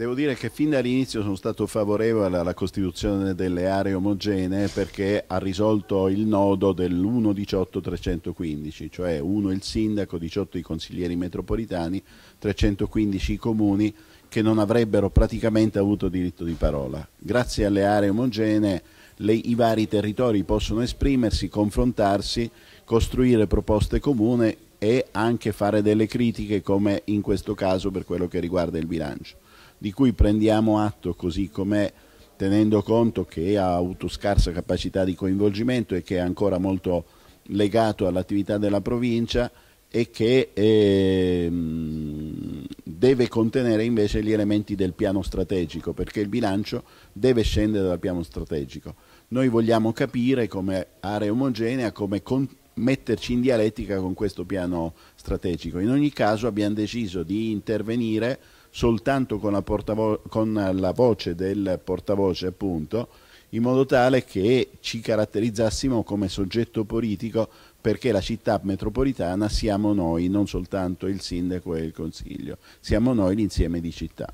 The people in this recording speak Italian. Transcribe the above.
Devo dire che fin dall'inizio sono stato favorevole alla costituzione delle aree omogenee perché ha risolto il nodo dell'1-18-315, cioè 1 il sindaco, 18 i consiglieri metropolitani, 315 i comuni che non avrebbero praticamente avuto diritto di parola. Grazie alle aree omogenee le, i vari territori possono esprimersi, confrontarsi, costruire proposte comune e anche fare delle critiche come in questo caso per quello che riguarda il bilancio di cui prendiamo atto così com'è tenendo conto che ha avuto scarsa capacità di coinvolgimento e che è ancora molto legato all'attività della provincia e che eh, deve contenere invece gli elementi del piano strategico perché il bilancio deve scendere dal piano strategico. Noi vogliamo capire come area omogenea come metterci in dialettica con questo piano strategico. In ogni caso abbiamo deciso di intervenire soltanto con la, con la voce del portavoce appunto, in modo tale che ci caratterizzassimo come soggetto politico perché la città metropolitana siamo noi, non soltanto il sindaco e il consiglio, siamo noi l'insieme di città.